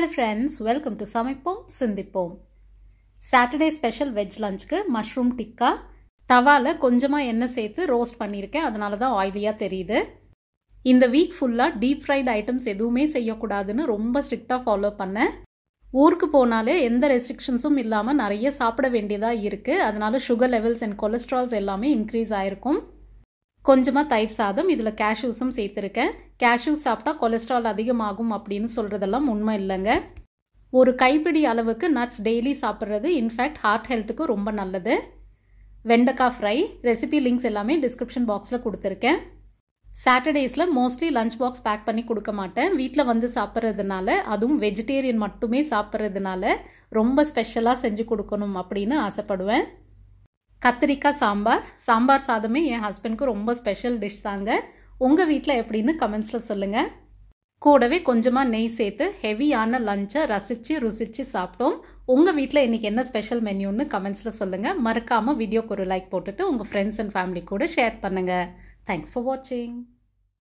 hello friends welcome to சமைப்போம் சிந்திப்போம் Saturday special veg லஞ்சுக்கு மஷ்ரூம் டிக்கா தவாவில் கொஞ்சமாக எண்ணெய் சேர்த்து ரோஸ்ட் பண்ணியிருக்கேன் அதனால தான் ஆயிலியாக தெரியுது இந்த வீக் ஃபுல்லாக டீப் ஃப்ரைட் ஐட்டம்ஸ் எதுவுமே செய்யக்கூடாதுன்னு ரொம்ப ஸ்ட்ரிக்டாக ஃபாலோ பண்ணேன் ஊருக்கு போனாலே எந்த ரெஸ்ட்ரிக்ஷன்ஸும் இல்லாமல் நிறைய சாப்பிட வேண்டியதாக இருக்குது அதனால சுகர் லெவல்ஸ் அண்ட் கொலஸ்ட்ரால்ஸ் எல்லாமே இன்க்ரீஸ் ஆகிருக்கும் கொஞ்சமாக தயிர் சாதம் இதில் கேஷ்யூஸும் சேர்த்துருக்கேன் கேஷ்யூஸ் சாப்பிட்டா கொலஸ்ட்ரால் அதிகமாகும் அப்படின்னு சொல்கிறதெல்லாம் உண்மை இல்லைங்க ஒரு கைப்பிடி அளவுக்கு நட்ஸ் டெய்லி சாப்பிட்றது இன்ஃபேக்ட் ஹார்ட் ஹெல்த்துக்கு ரொம்ப நல்லது வெண்டக்காய் ஃப்ரை ரெசிபி லிங்க்ஸ் எல்லாமே டிஸ்கிரிப்ஷன் பாக்ஸில் கொடுத்துருக்கேன் சாட்டர்டேஸில் மோஸ்ட்லி லஞ்ச் பாக்ஸ் பேக் பண்ணி கொடுக்க மாட்டேன் வீட்டில் வந்து சாப்பிட்றதுனால அதுவும் வெஜிடேரியன் மட்டுமே சாப்பிட்றதுனால ரொம்ப ஸ்பெஷலாக செஞ்சு கொடுக்கணும் அப்படின்னு ஆசைப்படுவேன் கத்திரிக்காய் சாம்பார் சாம்பார் சாதமே என் ஹஸ்பண்ட்க்கு ரொம்ப ஸ்பெஷல் டிஷ் தாங்க உங்கள் வீட்டில் எப்படின்னு கமெண்ட்ஸில் சொல்லுங்கள் கூடவே கொஞ்சமாக நெய் சேர்த்து ஹெவியான லஞ்சை ரசித்து ருசித்து சாப்பிட்டோம் உங்கள் வீட்டில் இன்றைக்கி என்ன ஸ்பெஷல் மென்யூன்னு கமெண்ட்ஸில் சொல்லுங்கள் மறக்காமல் வீடியோக்கு ஒரு லைக் போட்டுட்டு உங்கள் ஃப்ரெண்ட்ஸ் அண்ட் ஃபேமிலி கூட ஷேர் பண்ணுங்கள் தேங்க்ஸ் ஃபார் வாட்சிங்